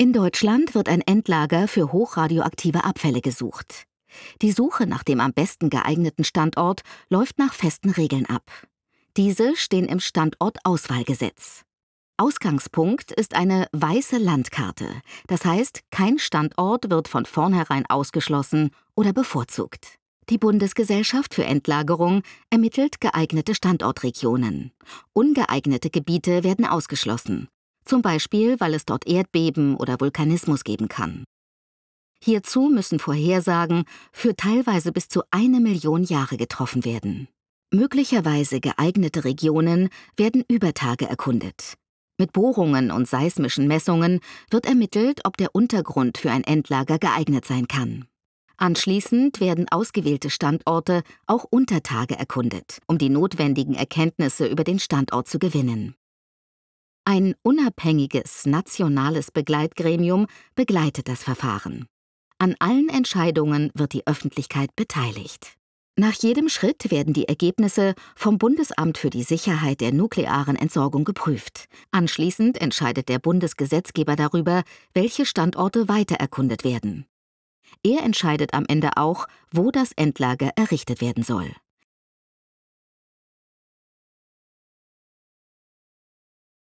In Deutschland wird ein Endlager für hochradioaktive Abfälle gesucht. Die Suche nach dem am besten geeigneten Standort läuft nach festen Regeln ab. Diese stehen im Standortauswahlgesetz. Ausgangspunkt ist eine weiße Landkarte, das heißt, kein Standort wird von vornherein ausgeschlossen oder bevorzugt. Die Bundesgesellschaft für Endlagerung ermittelt geeignete Standortregionen. Ungeeignete Gebiete werden ausgeschlossen, zum Beispiel weil es dort Erdbeben oder Vulkanismus geben kann. Hierzu müssen Vorhersagen für teilweise bis zu eine Million Jahre getroffen werden. Möglicherweise geeignete Regionen werden über Tage erkundet. Mit Bohrungen und seismischen Messungen wird ermittelt, ob der Untergrund für ein Endlager geeignet sein kann. Anschließend werden ausgewählte Standorte auch unter Tage erkundet, um die notwendigen Erkenntnisse über den Standort zu gewinnen. Ein unabhängiges nationales Begleitgremium begleitet das Verfahren. An allen Entscheidungen wird die Öffentlichkeit beteiligt. Nach jedem Schritt werden die Ergebnisse vom Bundesamt für die Sicherheit der nuklearen Entsorgung geprüft. Anschließend entscheidet der Bundesgesetzgeber darüber, welche Standorte weiter erkundet werden. Er entscheidet am Ende auch, wo das Endlager errichtet werden soll.